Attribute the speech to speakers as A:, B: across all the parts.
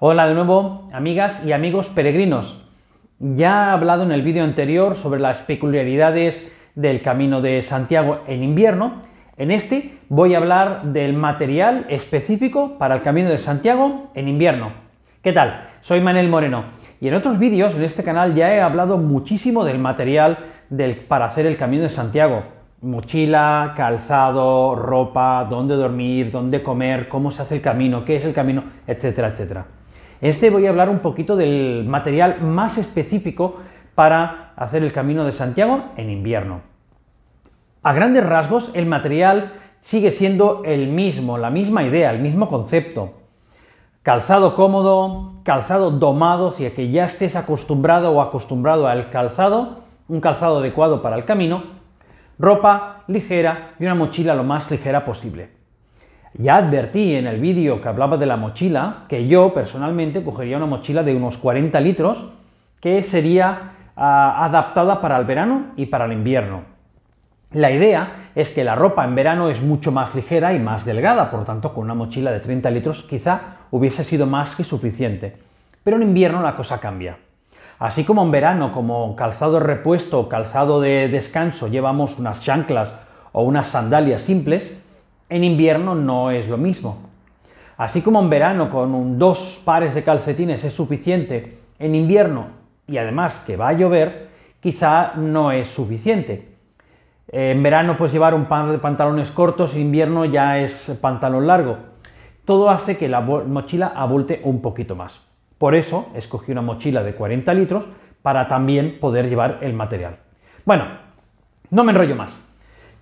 A: Hola de nuevo, amigas y amigos peregrinos. Ya he hablado en el vídeo anterior sobre las peculiaridades del Camino de Santiago en invierno. En este voy a hablar del material específico para el Camino de Santiago en invierno. ¿Qué tal? Soy Manel Moreno y en otros vídeos en este canal ya he hablado muchísimo del material para hacer el Camino de Santiago. Mochila, calzado, ropa, dónde dormir, dónde comer, cómo se hace el camino, qué es el camino, etcétera, etcétera este voy a hablar un poquito del material más específico para hacer el Camino de Santiago en invierno. A grandes rasgos, el material sigue siendo el mismo, la misma idea, el mismo concepto. Calzado cómodo, calzado domado, si es que ya estés acostumbrado o acostumbrado al calzado, un calzado adecuado para el camino, ropa ligera y una mochila lo más ligera posible. Ya advertí en el vídeo que hablaba de la mochila que yo personalmente cogería una mochila de unos 40 litros que sería ah, adaptada para el verano y para el invierno. La idea es que la ropa en verano es mucho más ligera y más delgada, por tanto con una mochila de 30 litros quizá hubiese sido más que suficiente. Pero en invierno la cosa cambia. Así como en verano, como calzado repuesto o calzado de descanso llevamos unas chanclas o unas sandalias simples, en invierno no es lo mismo. Así como en verano con dos pares de calcetines es suficiente, en invierno, y además que va a llover, quizá no es suficiente. En verano puedes llevar un par de pantalones cortos, en invierno ya es pantalón largo. Todo hace que la mochila abulte un poquito más. Por eso escogí una mochila de 40 litros para también poder llevar el material. Bueno, no me enrollo más.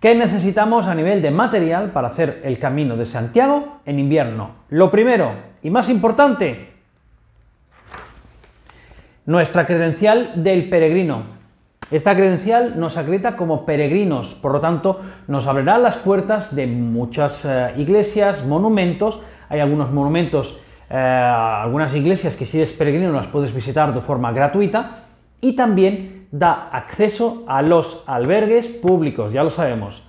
A: ¿Qué necesitamos a nivel de material para hacer el Camino de Santiago en invierno? Lo primero y más importante, nuestra credencial del peregrino. Esta credencial nos acredita como peregrinos, por lo tanto nos abrirá las puertas de muchas eh, iglesias, monumentos. Hay algunos monumentos, eh, algunas iglesias que si eres peregrino las puedes visitar de forma gratuita y también da acceso a los albergues públicos, ya lo sabemos.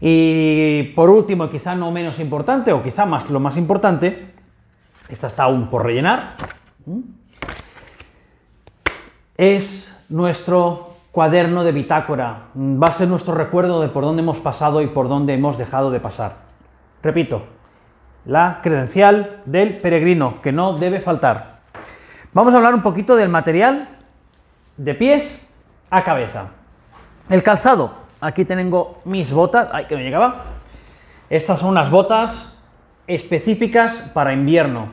A: Y por último, quizá no menos importante, o quizá más lo más importante, esta está aún por rellenar, es nuestro cuaderno de bitácora. Va a ser nuestro recuerdo de por dónde hemos pasado y por dónde hemos dejado de pasar. Repito, la credencial del peregrino, que no debe faltar. Vamos a hablar un poquito del material de pies a cabeza. El calzado, aquí tengo mis botas, ay, que me llegaba. Estas son unas botas específicas para invierno.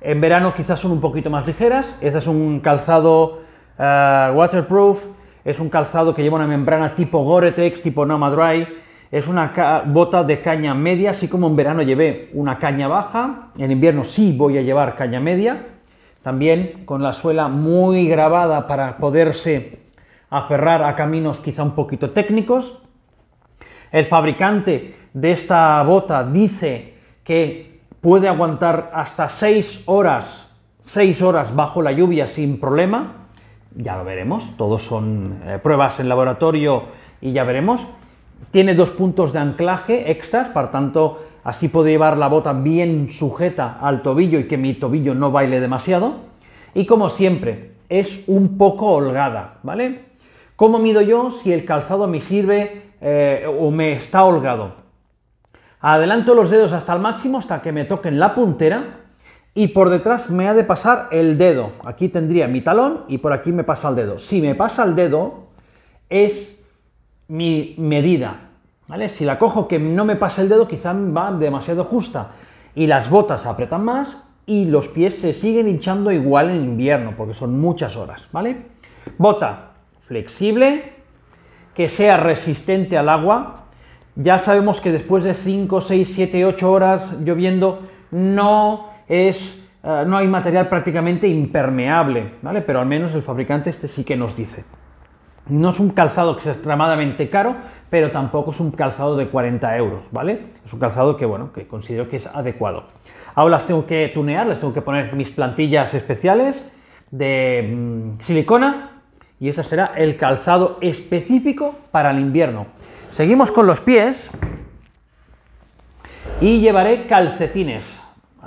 A: En verano quizás son un poquito más ligeras. Este es un calzado eh, waterproof, es un calzado que lleva una membrana tipo Gore-Tex, tipo Nama Dry. Es una bota de caña media, así como en verano llevé una caña baja, en invierno sí voy a llevar caña media. También con la suela muy grabada para poderse aferrar a caminos quizá un poquito técnicos. El fabricante de esta bota dice que puede aguantar hasta 6 horas, horas bajo la lluvia sin problema. Ya lo veremos, todos son eh, pruebas en laboratorio y ya veremos. Tiene dos puntos de anclaje extras, por tanto, así puedo llevar la bota bien sujeta al tobillo y que mi tobillo no baile demasiado. Y como siempre, es un poco holgada, ¿vale? ¿Cómo mido yo si el calzado me sirve eh, o me está holgado? Adelanto los dedos hasta el máximo, hasta que me toquen la puntera y por detrás me ha de pasar el dedo. Aquí tendría mi talón y por aquí me pasa el dedo. Si me pasa el dedo es mi medida. ¿vale? Si la cojo que no me pasa el dedo, quizá va demasiado justa. Y las botas apretan más y los pies se siguen hinchando igual en invierno, porque son muchas horas. ¿vale? Bota, flexible, que sea resistente al agua. Ya sabemos que después de 5, 6, 7, 8 horas lloviendo no es eh, no hay material prácticamente impermeable, ¿vale? Pero al menos el fabricante este sí que nos dice. No es un calzado que sea extremadamente caro, pero tampoco es un calzado de 40 euros, ¿vale? Es un calzado que, bueno, que considero que es adecuado. Ahora las tengo que tunear, les tengo que poner mis plantillas especiales de mm, silicona y ese será el calzado específico para el invierno. Seguimos con los pies y llevaré calcetines,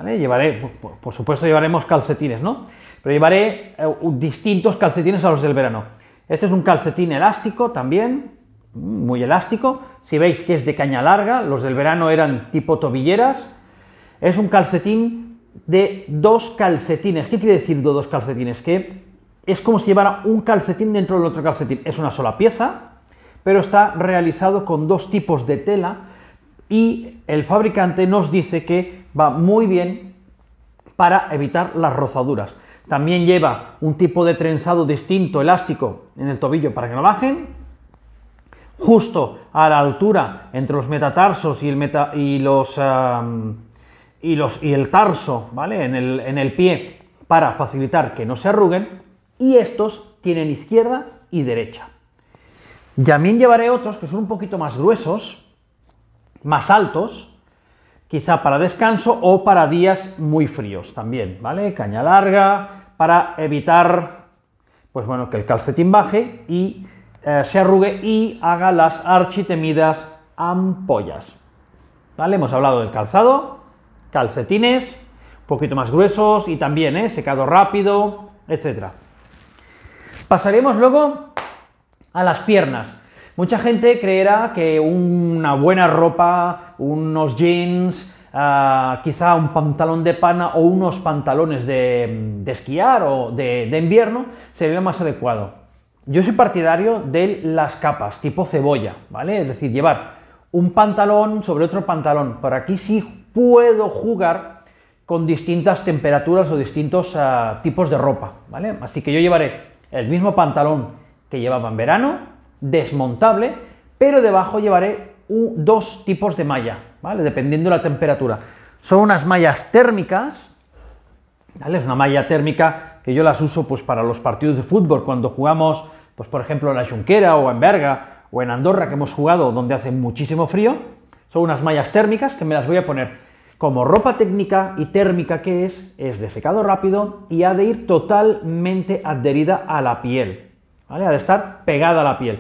A: Llevaré, por supuesto llevaremos calcetines, ¿no? Pero llevaré eh, distintos calcetines a los del verano. Este es un calcetín elástico también, muy elástico. Si veis que es de caña larga, los del verano eran tipo tobilleras. Es un calcetín de dos calcetines. ¿Qué quiere decir dos calcetines? Que es como si llevara un calcetín dentro del otro calcetín. Es una sola pieza, pero está realizado con dos tipos de tela y el fabricante nos dice que va muy bien para evitar las rozaduras. También lleva un tipo de trenzado distinto, elástico, en el tobillo para que no bajen, justo a la altura entre los metatarsos y el, los, y los y el tarso, ¿vale? En el, en el pie para facilitar que no se arruguen y estos tienen izquierda y derecha. También llevaré otros que son un poquito más gruesos, más altos, quizá para descanso o para días muy fríos también, ¿vale? Caña larga para evitar, pues bueno, que el calcetín baje y eh, se arrugue y haga las architemidas ampollas, ¿vale? Hemos hablado del calzado, calcetines, un poquito más gruesos y también, ¿eh? Secado rápido, etcétera. Pasaremos luego a las piernas. Mucha gente creerá que una buena ropa, unos jeans, ah, quizá un pantalón de pana o unos pantalones de, esquiar o de, invierno sería más adecuado. Yo soy partidario de las capas, tipo cebolla, ¿vale? Es decir, llevar un pantalón sobre otro pantalón. Por aquí sí puedo jugar con distintas temperaturas o distintos ah, tipos de ropa, ¿vale? Así que yo llevaré el mismo pantalón que llevaba en verano, desmontable, pero debajo llevaré dos tipos de malla, ¿vale? Dependiendo de la temperatura. Son unas mallas térmicas, Es una malla térmica que yo las uso pues para los partidos de fútbol, cuando jugamos, pues por ejemplo en la Junquera o en Berga o en Andorra que hemos jugado donde hace muchísimo frío, son unas mallas térmicas que me las voy a poner como ropa técnica y térmica que es, es de secado rápido y ha de ir totalmente adherida a la piel, ¿vale? Ha de estar pegada a la piel.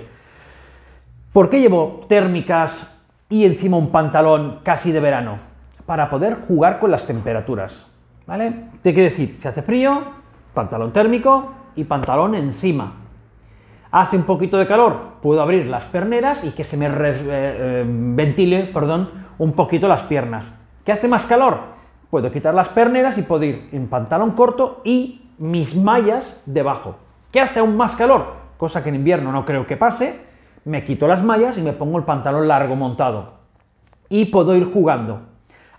A: ¿Por qué llevo térmicas y encima un pantalón casi de verano? Para poder jugar con las temperaturas, ¿vale? Te quiere decir, si hace frío, pantalón térmico y pantalón encima. Hace un poquito de calor, puedo abrir las perneras y que se me eh, eh, ventile, perdón, un poquito las piernas ¿Qué hace más calor? Puedo quitar las perneras y puedo ir en pantalón corto y mis mallas debajo. ¿Qué hace aún más calor? Cosa que en invierno no creo que pase. Me quito las mallas y me pongo el pantalón largo montado. Y puedo ir jugando.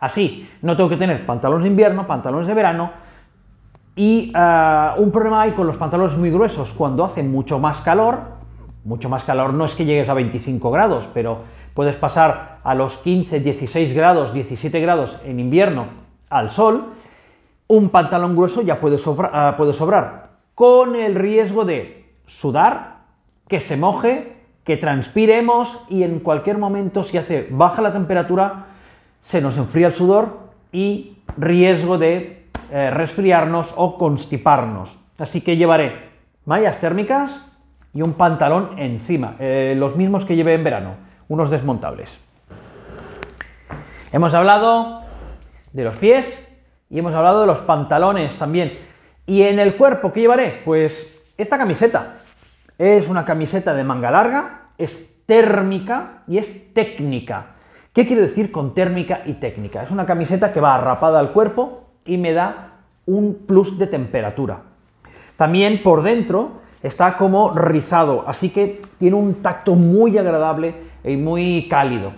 A: Así, no tengo que tener pantalones de invierno, pantalones de verano. Y ah, un problema hay con los pantalones muy gruesos. Cuando hace mucho más calor, mucho más calor no es que llegues a 25 grados, pero puedes pasar a los 15, 16 grados, 17 grados en invierno al sol, un pantalón grueso ya ah, puede, sobrar, con el riesgo de sudar, que se moje, que transpiremos y en cualquier momento si hace baja la temperatura, se nos enfría el sudor y riesgo de eh, resfriarnos o constiparnos. Así que llevaré mallas térmicas y un pantalón encima, eh, los mismos que llevé en verano unos desmontables. Hemos hablado de los pies y hemos hablado de los pantalones también. ¿Y en el cuerpo qué llevaré? Pues esta camiseta. Es una camiseta de manga larga, es térmica y es técnica. ¿Qué quiero decir con térmica y técnica? Es una camiseta que va arrapada al cuerpo y me da un plus de temperatura. También por dentro está como rizado, así que tiene un tacto muy agradable y muy cálido.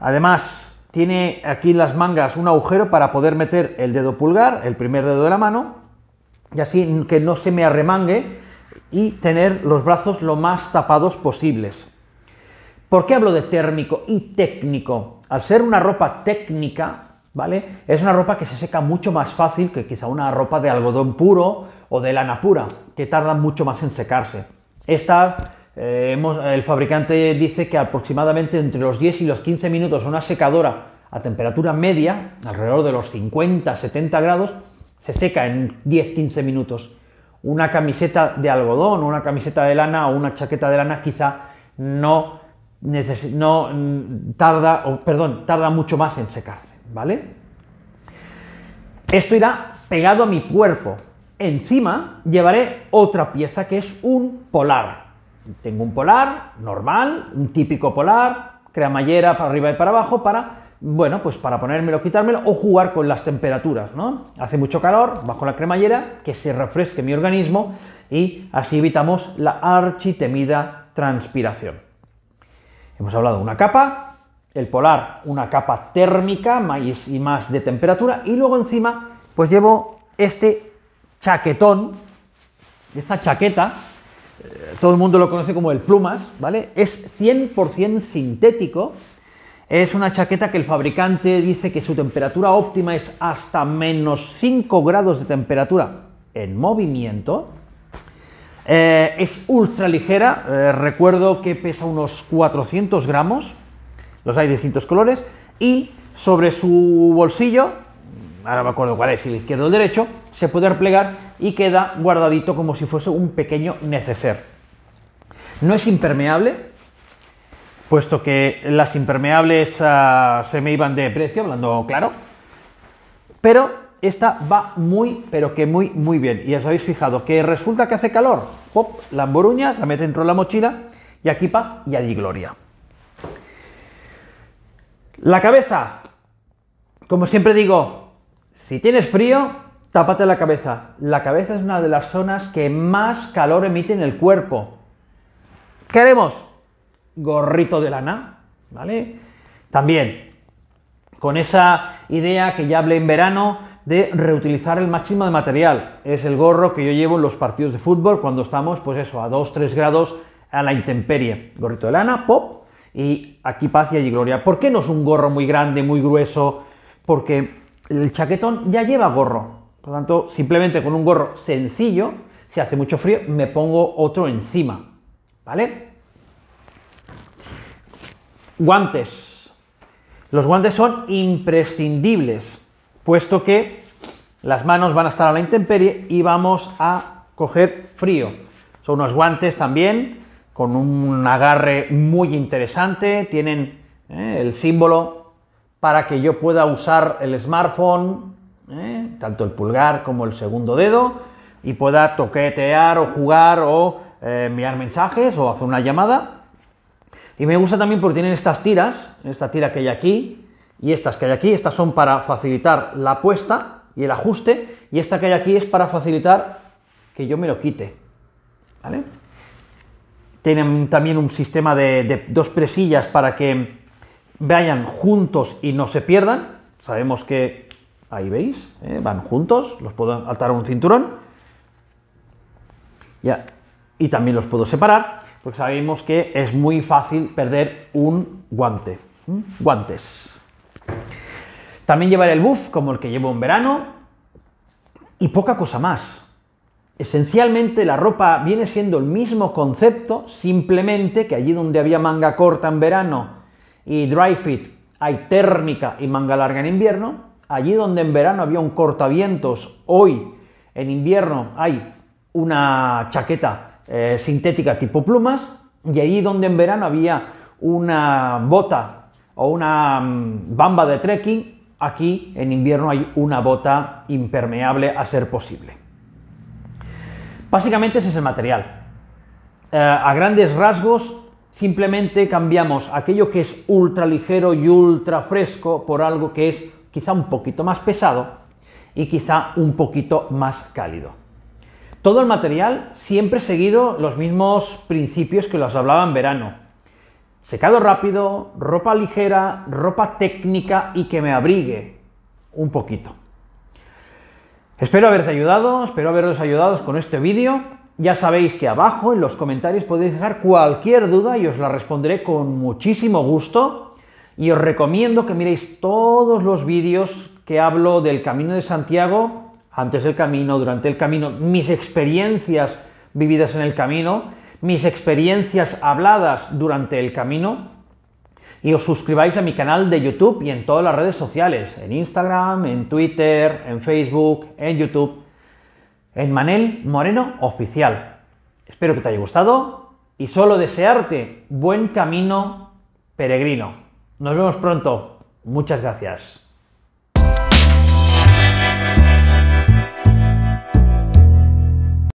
A: Además, tiene aquí en las mangas un agujero para poder meter el dedo pulgar, el primer dedo de la mano, y así que no se me arremangue y tener los brazos lo más tapados posibles. ¿Por qué hablo de térmico y técnico? Al ser una ropa técnica, ¿vale? Es una ropa que se seca mucho más fácil que quizá una ropa de algodón puro o de lana pura, que tarda mucho más en secarse. Esta eh, el fabricante dice que aproximadamente entre los 10 y los 15 minutos una secadora a temperatura media, alrededor de los 50-70 grados, se seca en 10-15 minutos. Una camiseta de algodón, una camiseta de lana o una chaqueta de lana quizá no, mm, tarda, perdón, tarda mucho más en secarse, ¿vale? Esto irá pegado a mi cuerpo. Encima llevaré otra pieza que es un polar, tengo un polar normal, un típico polar, cremallera para arriba y para abajo para, bueno, pues para ponérmelo, quitármelo o jugar con las temperaturas, ¿no? Hace mucho calor, bajo la cremallera, que se refresque mi organismo y así evitamos la architemida transpiración. Hemos hablado de una capa, el polar una capa térmica más y más de temperatura y luego encima pues llevo este chaquetón, esta chaqueta eh, todo el mundo lo conoce como el Plumas, ¿vale? Es 100% sintético. Es una chaqueta que el fabricante dice que su temperatura óptima es hasta menos 5 grados de temperatura en movimiento. Eh, es ultra ligera, eh, recuerdo que pesa unos 400 gramos, los hay distintos colores, y sobre su bolsillo ahora me acuerdo cuál es, el izquierdo o el derecho, se puede replegar y queda guardadito como si fuese un pequeño neceser. No es impermeable, puesto que las impermeables ah, se me iban de precio, hablando claro, pero esta va muy, pero que muy, muy bien. Y ya os habéis fijado que resulta que hace calor, pop, la emboruña, la mete dentro de la mochila y aquí pa, y allí gloria. La cabeza, como siempre digo, si tienes frío, tápate la cabeza. La cabeza es una de las zonas que más calor emite en el cuerpo. ¿Qué haremos? Gorrito de lana, ¿vale? También, con esa idea que ya hablé en verano de reutilizar el máximo de material. Es el gorro que yo llevo en los partidos de fútbol cuando estamos, pues eso, a 2-3 grados a la intemperie. Gorrito de lana, pop, y aquí paz y gloria. ¿Por qué no es un gorro muy grande, muy grueso? Porque el chaquetón ya lleva gorro. Por lo tanto, simplemente con un gorro sencillo, si hace mucho frío, me pongo otro encima. ¿Vale? Guantes. Los guantes son imprescindibles, puesto que las manos van a estar a la intemperie y vamos a coger frío. Son unos guantes también con un agarre muy interesante, tienen eh, el símbolo para que yo pueda usar el smartphone, ¿eh? tanto el pulgar como el segundo dedo, y pueda toquetear o jugar o eh, enviar mensajes o hacer una llamada. Y me gusta también porque tienen estas tiras, esta tira que hay aquí y estas que hay aquí, estas son para facilitar la puesta y el ajuste, y esta que hay aquí es para facilitar que yo me lo quite. Tienen también un sistema de dos presillas para que vayan juntos y no se pierdan. Sabemos que, ahí veis, ¿eh? van juntos, los puedo atar a un cinturón. Ya. Y también los puedo separar, porque sabemos que es muy fácil perder un guante. Guantes. También llevaré el buff, como el que llevo en verano. Y poca cosa más. Esencialmente la ropa viene siendo el mismo concepto, simplemente que allí donde había manga corta en verano y dry fit, hay térmica y manga larga en invierno. Allí donde en verano había un cortavientos, hoy en invierno hay una chaqueta eh, sintética tipo plumas. Y allí donde en verano había una bota o una mm, bamba de trekking, aquí en invierno hay una bota impermeable a ser posible. Básicamente ese es el material. Eh, a grandes rasgos Simplemente cambiamos aquello que es ultra ligero y ultra fresco por algo que es quizá un poquito más pesado y quizá un poquito más cálido. Todo el material siempre seguido los mismos principios que los hablaba en verano. Secado rápido, ropa ligera, ropa técnica y que me abrigue un poquito. Espero haberte ayudado, espero haberos ayudado con este vídeo. Ya sabéis que abajo en los comentarios podéis dejar cualquier duda y os la responderé con muchísimo gusto. Y os recomiendo que miréis todos los vídeos que hablo del Camino de Santiago, antes del camino, durante el camino, mis experiencias vividas en el camino, mis experiencias habladas durante el camino. Y os suscribáis a mi canal de YouTube y en todas las redes sociales, en Instagram, en Twitter, en Facebook, en YouTube en Manel Moreno Oficial. Espero que te haya gustado y solo desearte buen camino peregrino. Nos vemos pronto. Muchas gracias.